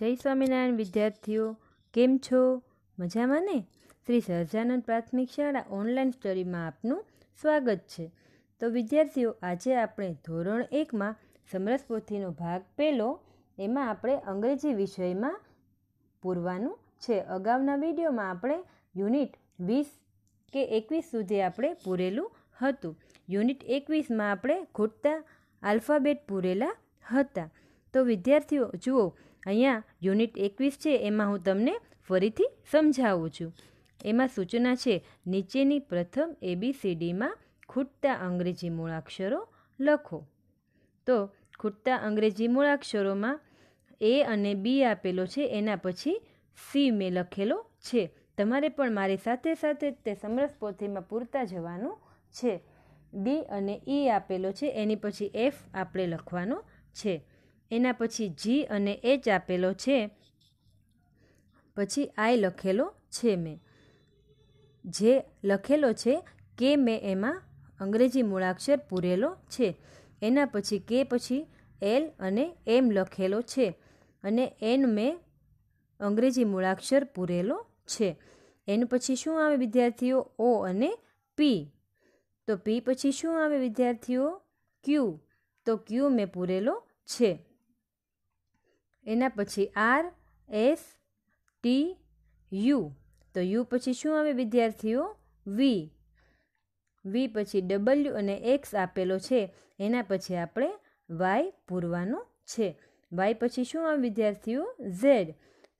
જય સ્વામિનારાયણ વિદ્યાર્થીઓ કેમ છો મજામાં ને શ્રી સહજાનંદ પ્રાથમિક શાળા ઓનલાઈન સ્ટડીમાં આપનું સ્વાગત છે તો વિદ્યાર્થીઓ આજે આપણે ધોરણ એકમાં સમરસ પોથીનો ભાગ પહેલો એમાં આપણે અંગ્રેજી વિષયમાં પૂરવાનું છે અગાઉના વિડીયોમાં આપણે યુનિટ વીસ કે એકવીસ સુધી આપણે પૂરેલું હતું યુનિટ એકવીસમાં આપણે ખોટતા આલ્ફાબેટ પૂરેલા હતા તો વિદ્યાર્થીઓ જુઓ અહીંયા યુનિટ એકવીસ છે એમાં હું તમને ફરીથી સમજાવું છું એમાં સૂચના છે નીચેની પ્રથમ એબીસીડીમાં ખૂટતા અંગ્રેજી મૂળાક્ષરો લખો તો ખૂટતા અંગ્રેજી મૂળાક્ષરોમાં એ અને બી આપેલો છે એના પછી સી મેં લખેલો છે તમારે પણ મારી સાથે સાથે તે સમરસ પોથીમાં પૂરતા જવાનું છે ડી અને ઈ e આપેલો છે એની પછી એફ આપણે લખવાનો છે એના પછી જી અને એચ આપેલો છે પછી આઈ લખેલો છે મેં જે લખેલો છે કે મેં એમાં અંગ્રેજી મૂળાક્ષર પૂરેલો છે એના પછી કે પછી એલ અને એમ લખેલો છે અને એન મેં અંગ્રેજી મૂળાક્ષર પૂરેલો છે એન પછી શું આવે વિદ્યાર્થીઓ ઓ અને પી તો પી પછી શું આવે વિદ્યાર્થીઓ ક્યુ તો ક્યુ મેં પૂરેલો છે એના પછી આર એસ ટી યુ તો યુ પછી શું આવે વિદ્યાર્થીઓ વી વી પછી ડબલ્યુ અને એક્સ આપેલો છે એના પછી આપણે વાય પૂરવાનું છે વાય પછી શું આવે વિદ્યાર્થીઓ ઝેડ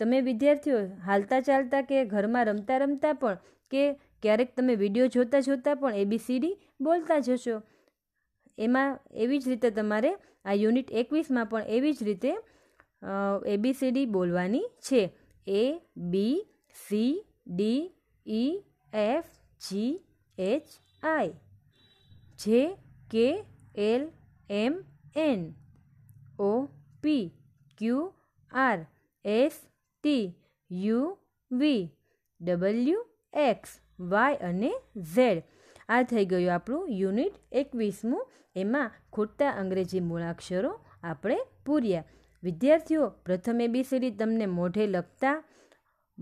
તમે વિદ્યાર્થીઓ હાલતા ચાલતા કે ઘરમાં રમતા રમતા પણ કે ક્યારેક તમે વિડીયો જોતા જોતા પણ એબીસીડી બોલતા જશો એમાં એવી જ રીતે તમારે આ યુનિટ એકવીસમાં પણ એવી જ રીતે એબીસીડી બોલવાની છે A B C D E F G H I J K L M N O P Q R S T U V W X Y અને ઝેડ આ થઈ ગયું આપણું યુનિટ એકવીસમું એમાં ખોટા અંગ્રેજી મૂળાક્ષરો આપણે પૂર્યા વિદ્યાર્થીઓ પ્રથમ એબીસીડી તમને મોઢે લખતા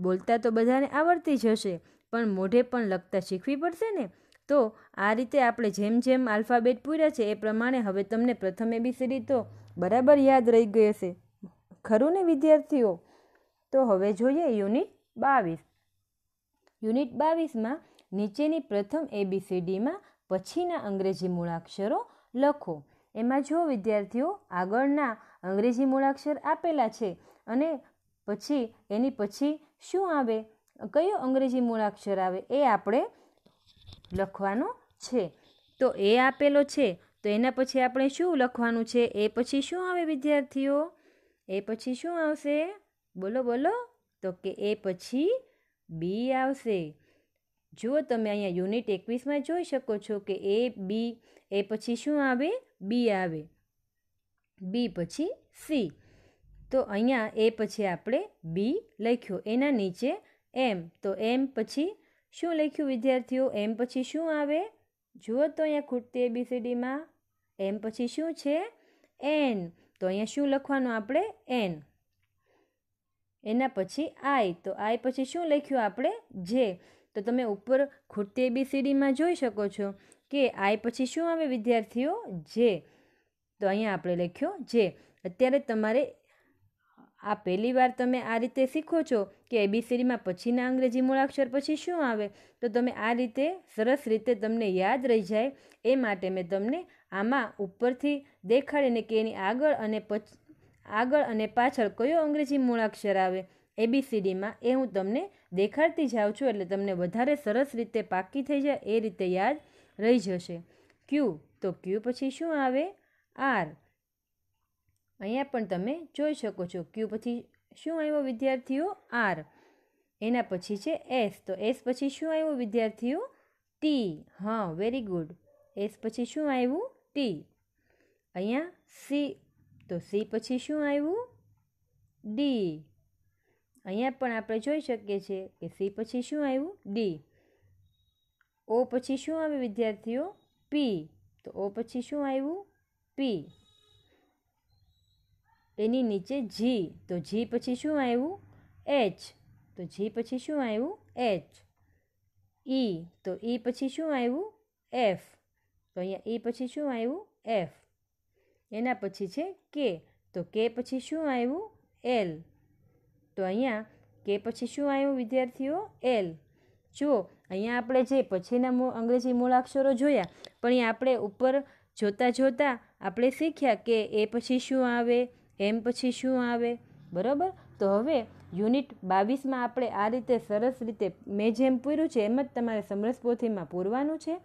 બોલતા તો બધાને આવડતી જ હશે પણ મોઢે પણ લખતા શીખવી પડશે ને તો આ રીતે આપણે જેમ જેમ આલ્ફાબેટ પૂર્યા છે એ પ્રમાણે હવે તમને પ્રથમ એબીસીડી તો બરાબર યાદ રહી ગઈ હશે ખરું ને વિદ્યાર્થીઓ તો હવે જોઈએ યુનિટ બાવીસ યુનિટ બાવીસમાં નીચેની પ્રથમ એબીસીડીમાં પછીના અંગ્રેજી મૂળાક્ષરો લખો એમાં જો વિદ્યાર્થીઓ આગળના અંગ્રેજી મૂળાક્ષર આપેલા છે અને પછી એની પછી શું આવે કયો અંગ્રેજી મૂળાક્ષર આવે એ આપણે લખવાનો છે તો એ આપેલો છે તો એના પછી આપણે શું લખવાનું છે એ પછી શું આવે વિદ્યાર્થીઓ એ પછી શું આવશે બોલો બોલો તો કે એ પછી બી આવશે જો તમે અહીંયા યુનિટ એકવીસમાં જોઈ શકો છો કે એ બી એ પછી શું આવે બી આવે બી પછી સી તો અહીંયા એ પછી આપણે બી લખ્યું એના નીચે એમ તો એમ પછી શું લખ્યું વિદ્યાર્થીઓ એમ પછી શું આવે જુઓ તો અહીંયા ખૂટતી એબીસીડીમાં એમ પછી શું છે એન તો અહીંયા શું લખવાનું આપણે એન એના પછી આઈ તો આઈ પછી શું લખ્યું આપણે જે તો તમે ઉપર ખૂટતી એબીસીડીમાં જોઈ શકો છો કે આઈ પછી શું આવે વિદ્યાર્થીઓ જે તો અહીંયા આપણે લખ્યું જે અત્યારે તમારે આ પહેલી વાર તમે આ રીતે શીખો છો કે એબીસીડીમાં પછીના અંગ્રેજી મૂળાક્ષર પછી શું આવે તો તમે આ રીતે સરસ રીતે તમને યાદ રહી જાય એ માટે મેં તમને આમાં ઉપરથી દેખાડીને કે એની આગળ અને આગળ અને પાછળ કયો અંગ્રેજી મૂળાક્ષર આવે એબીસીડીમાં એ હું તમને દેખાડતી જાઉં છું એટલે તમને વધારે સરસ રીતે પાકી થઈ જાય એ રીતે યાદ રહી જશે ક્યુ તો ક્યુ પછી શું આવે આર અહીંયા પણ તમે જોઈ શકો છો ક્યુ પછી શું આવ્યો વિદ્યાર્થીઓ આર એના પછી છે એસ તો એસ પછી શું આવ્યું વિદ્યાર્થીઓ ટી હા વેરી ગુડ એસ પછી શું આવ્યું ટી અહીંયા સી તો સી પછી શું આવ્યું ડી અહીંયા પણ આપણે જોઈ શકીએ છીએ કે સી પછી શું આવ્યું ડી ઓ પછી શું આવ્યું વિદ્યાર્થીઓ પી તો ઓ પછી શું આવ્યું પી એની નીચે જી તો જી પછી શું આવ્યું એચ તો જી પછી શું આવ્યું એચ ઈ તો ઈ પછી શું આવ્યું એફ તો અહીંયા ઈ પછી શું આવ્યું એફ એના પછી છે કે તો કે પછી શું આવ્યું એલ તો અહીંયા કે પછી શું આવ્યું વિદ્યાર્થીઓ એલ જુઓ અહીંયા આપણે જે પછીના મૂ અંગ્રેજી મૂળાક્ષરો જોયા પણ એ આપણે ઉપર જોતાં જોતાં આપણે શીખ્યા કે એ પછી શું આવે એમ પછી શું આવે બરાબર તો હવે યુનિટ બાવીસમાં આપણે આ રીતે સરસ રીતે મેં જેમ પૂર્યું છે એમ જ તમારે સમરસપોથીમાં પૂરવાનું છે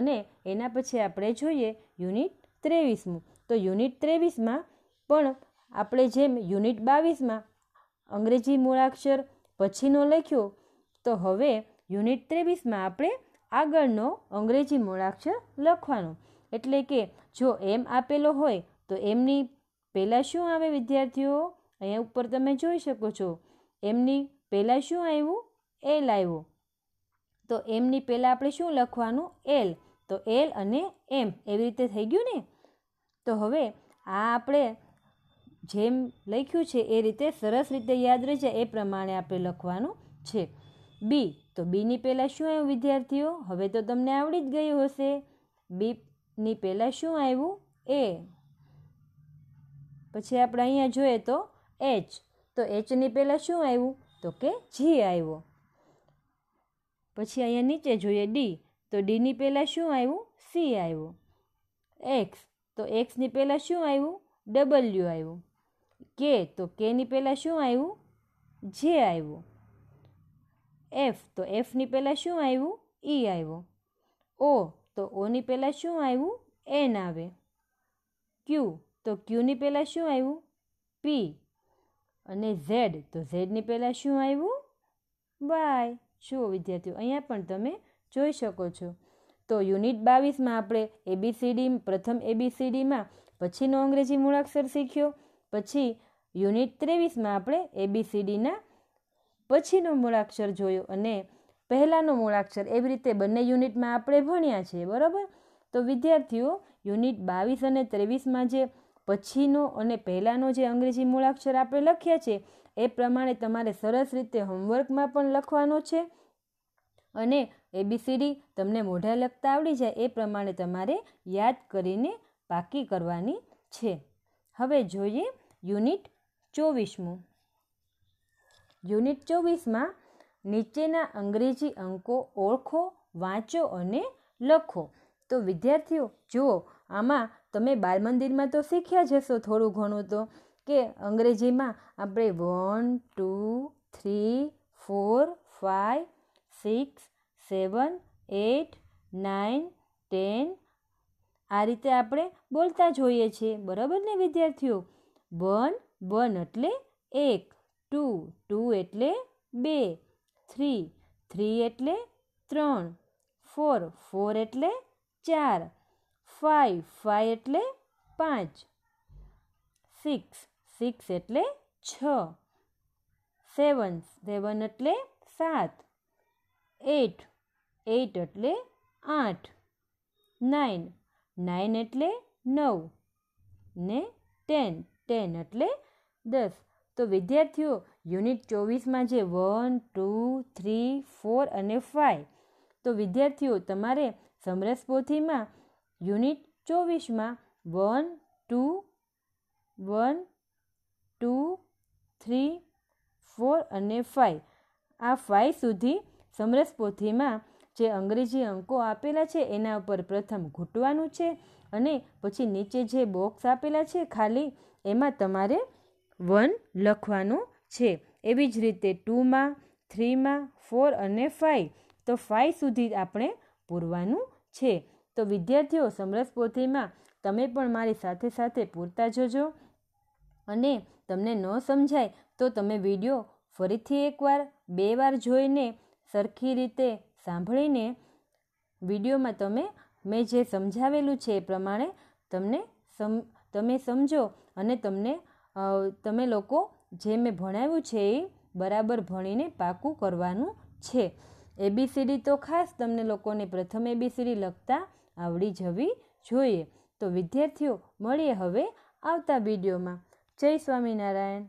અને એના પછી આપણે જોઈએ યુનિટ ત્રેવીસમું તો યુનિટ ત્રેવીસમાં પણ આપણે જેમ યુનિટ બાવીસમાં અંગ્રેજી મૂળાક્ષર પછીનો લખ્યો તો હવે યુનિટ ત્રેવીસમાં આપણે આગળનો અંગ્રેજી મૂળાક્ષર લખવાનો એટલે કે જો એમ આપેલો હોય તો એમની પહેલાં શું આવે વિદ્યાર્થીઓ અહીંયા ઉપર તમે જોઈ શકો છો એમની પહેલાં શું આવ્યું એલ આવ્યું તો એમની પહેલાં આપણે શું લખવાનું એલ તો એલ અને એમ એવી રીતે થઈ ગયું ને તો હવે આ આપણે જેમ લખ્યું છે એ રીતે સરસ રીતે યાદ રહી જાય એ પ્રમાણે આપણે લખવાનું છે બી તો બીની પહેલાં શું આવ્યું વિદ્યાર્થીઓ હવે તો તમને આવડી જ ગયું હશે બી ની પહેલાં શું આવ્યું એ પછી આપણે અહીંયા જોઈએ તો એચ તો એચની પહેલાં શું આવ્યું તો કે જી આવ્યો પછી અહીંયા નીચે જોઈએ ડી તો ડીની પહેલાં શું આવ્યું સી આવ્યું એક્સ તો એક્સની પહેલાં શું આવ્યું ડબલ્યુ આવ્યું કે તો કેની પહેલાં શું આવ્યું જે આવ્યું એફ તો એફની પહેલાં શું આવ્યું ઈ e આવ્યો ઓ તો ઓની પહેલાં શું આવ્યું એન આવે ક્યુ તો ક્યુની પહેલાં શું આવ્યું પી અને ઝેડ તો ઝેડની પહેલાં શું આવ્યું બાય શું વિદ્યાર્થીઓ અહીંયા પણ તમે જોઈ શકો છો તો યુનિટ બાવીસમાં આપણે એબીસીડી પ્રથમ એબીસીડીમાં પછીનો અંગ્રેજી મૂળાક્ષર શીખ્યો પછી યુનિટ ત્રેવીસમાં આપણે એબીસીડીના પછીનો મૂળાક્ષર જોયો અને પહેલાંનો મૂળાક્ષર એવી રીતે બંને યુનિટમાં આપણે ભણ્યા છીએ બરાબર તો વિદ્યાર્થીઓ યુનિટ બાવીસ અને ત્રેવીસમાં જે પછીનો અને પહેલાંનો જે અંગ્રેજી મૂળાક્ષર આપણે લખ્યા છે એ પ્રમાણે તમારે સરસ રીતે હોમવર્કમાં પણ લખવાનો છે અને એબીસીડી તમને મોઢા લખતા આવડી જાય એ પ્રમાણે તમારે યાદ કરીને પાકી કરવાની છે હવે જોઈએ યુનિટ ચોવીસમું યુનિટ ચોવીસમાં નીચેના અંગ્રેજી અંકો ઓળખો વાંચો અને લખો તો વિદ્યાર્થીઓ જુઓ આમાં તમે બાલમંદિરમાં તો શીખ્યા જ હશો થોડું ઘણું તો કે અંગ્રેજીમાં આપણે one two three four five six seven eight nine ten આ રીતે આપણે બોલતા જોઈએ છીએ બરાબર ને વિદ્યાર્થીઓ વન વન એટલે એક ટુ ટુ એટલે બે થ્રી થ્રી એટલે ત્રણ ફોર ફોર એટલે ચાર ફાઇવ ફાઇવ એટલે પાંચ સિક્સ સિક્સ એટલે છ સેવન સેવન એટલે સાત એટ એટ એટલે આઠ નાઇન નાઇન એટલે નવ ને ટેન ટેન એટલે દસ તો વિદ્યાર્થીઓ યુનિટ ચોવીસમાં છે વન ટુ થ્રી ફોર અને ફાઇવ તો વિદ્યાર્થીઓ તમારે સમરસપોથીમાં યુનિટ ચોવીસમાં one two one two three four અને ફાઇવ આ ફાઇવ સુધી સમરસપોથીમાં જે અંગ્રેજી અંકો આપેલા છે એના ઉપર પ્રથમ ઘૂંટવાનું છે અને પછી નીચે જે બોક્સ આપેલા છે ખાલી એમાં તમારે વન લખવાનું છે એવી જ રીતે ટુમાં થ્રીમાં ફોર અને ફાઇવ તો ફાઇવ સુધી આપણે પૂરવાનું છે તો વિદ્યાર્થીઓ સમરસ પોથીમાં તમે પણ મારી સાથે સાથે પૂરતા જજો અને તમને ન સમજાય તો તમે વિડીયો ફરીથી એકવાર બે વાર જોઈને સરખી રીતે સાંભળીને વિડીયોમાં તમે મેં જે સમજાવેલું છે એ પ્રમાણે તમને સમ તમે સમજો અને તમને તમે લોકો જે મેં ભણાવ્યું છે એ બરાબર ભણીને પાકું કરવાનું છે એબીસીડી તો ખાસ તમને લોકોને પ્રથમ એબીસીડી લખતા આવડી જવી જોઈએ તો વિદ્યાર્થીઓ મળીએ હવે આવતા વિડીયોમાં જય સ્વામિનારાયણ